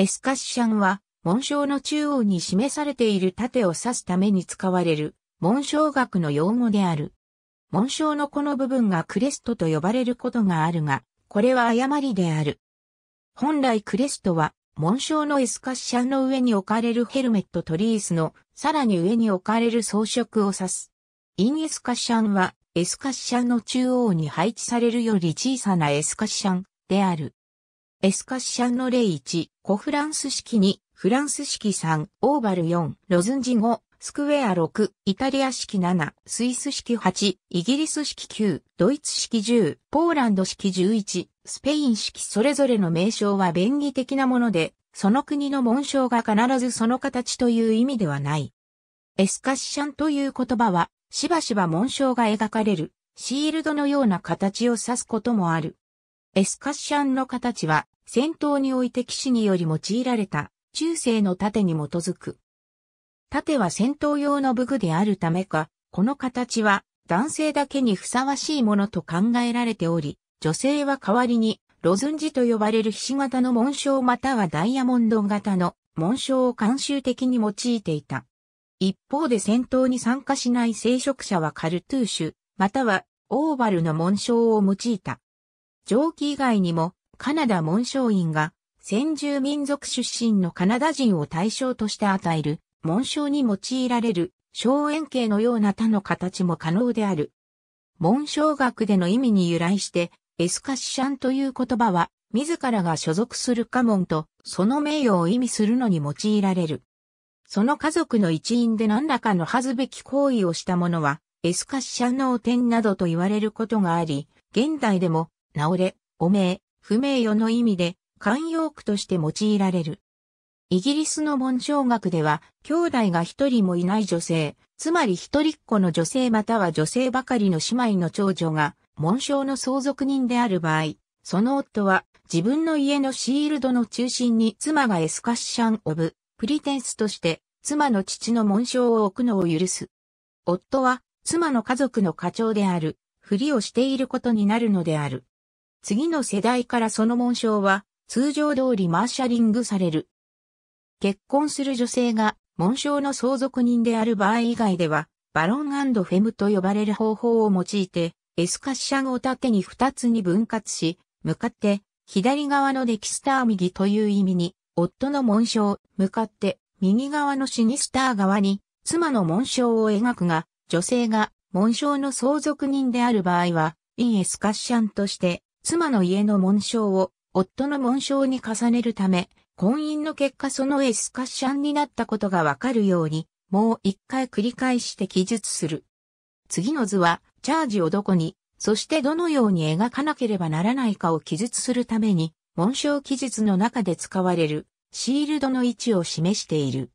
エスカッシャンは、紋章の中央に示されている盾を指すために使われる、紋章学の用語である。紋章のこの部分がクレストと呼ばれることがあるが、これは誤りである。本来クレストは、紋章のエスカッシャンの上に置かれるヘルメットとリースの、さらに上に置かれる装飾を指す。インエスカッシャンは、エスカッシャンの中央に配置されるより小さなエスカッシャンである。エスカッシャンの例1、コフランス式2、フランス式3、オーバル4、ロズンジ5、スクウェア6、イタリア式7、スイス式8、イギリス式9、ドイツ式10、ポーランド式11、スペイン式それぞれの名称は便宜的なもので、その国の紋章が必ずその形という意味ではない。エスカッシャンという言葉は、しばしば紋章が描かれる、シールドのような形を指すこともある。エスカッシャンの形は、戦闘において騎士により用いられた中世の盾に基づく。盾は戦闘用の武具であるためか、この形は男性だけにふさわしいものと考えられており、女性は代わりにロズンジと呼ばれる菱形の紋章またはダイヤモンド型の紋章を慣習的に用いていた。一方で戦闘に参加しない聖職者はカルトゥーシュ、またはオーバルの紋章を用いた。蒸気以外にもカナダ紋章院が、先住民族出身のカナダ人を対象として与える、紋章に用いられる、小円形のような他の形も可能である。紋章学での意味に由来して、エスカッシャンという言葉は、自らが所属する家紋と、その名誉を意味するのに用いられる。その家族の一員で何らかの恥ずべき行為をした者は、エスカッシャンの汚点などと言われることがあり、現代でも、なおれ、汚名、不名誉の意味で慣用句として用いられる。イギリスの文章学では、兄弟が一人もいない女性、つまり一人っ子の女性または女性ばかりの姉妹の長女が、文章の相続人である場合、その夫は自分の家のシールドの中心に妻がエスカッシャン・オブ・プリテンスとして妻の父の紋章を置くのを許す。夫は妻の家族の課長である、ふりをしていることになるのである。次の世代からその紋章は通常通りマーシャリングされる。結婚する女性が紋章の相続人である場合以外では、バロンフェムと呼ばれる方法を用いて、エスカッシャンを縦に2つに分割し、向かって、左側のデキスター右という意味に、夫の紋章、向かって、右側のシニスター側に、妻の紋章を描くが、女性が紋章の相続人である場合は、インエスカッシャンとして、妻の家の紋章を夫の紋章に重ねるため、婚姻の結果そのエスカッシャンになったことがわかるように、もう一回繰り返して記述する。次の図は、チャージをどこに、そしてどのように描かなければならないかを記述するために、紋章記述の中で使われる、シールドの位置を示している。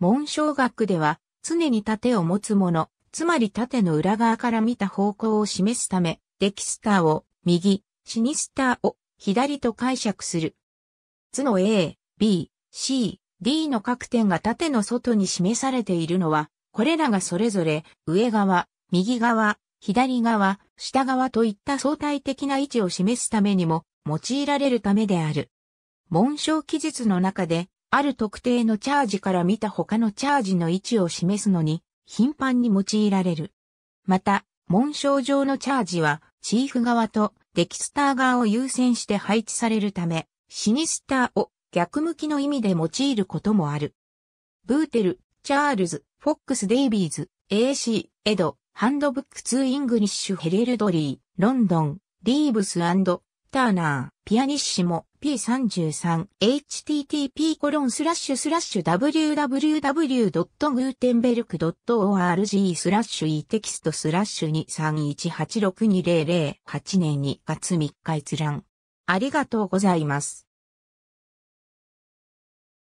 紋章学では、常に盾を持つ者、つまり盾の裏側から見た方向を示すため、デキスターを右、シニスターを左と解釈する。図の A、B、C、D の各点が縦の外に示されているのは、これらがそれぞれ上側、右側、左側、下側といった相対的な位置を示すためにも用いられるためである。紋章記述の中で、ある特定のチャージから見た他のチャージの位置を示すのに、頻繁に用いられる。また、紋章上のチャージは、チーフ側とデキスター側を優先して配置されるため、シニスターを逆向きの意味で用いることもある。ブーテル、チャールズ、フォックス・デイビーズ、AC、エド、ハンドブック・ツイングリッシュ・ヘレルドリー、ロンドン、リーブスターナー、ピアニッシモ、http://www.gutenberg.org スラッシュ e テキストスラッシュ231862008年2月3日閲覧。ありがとうございます。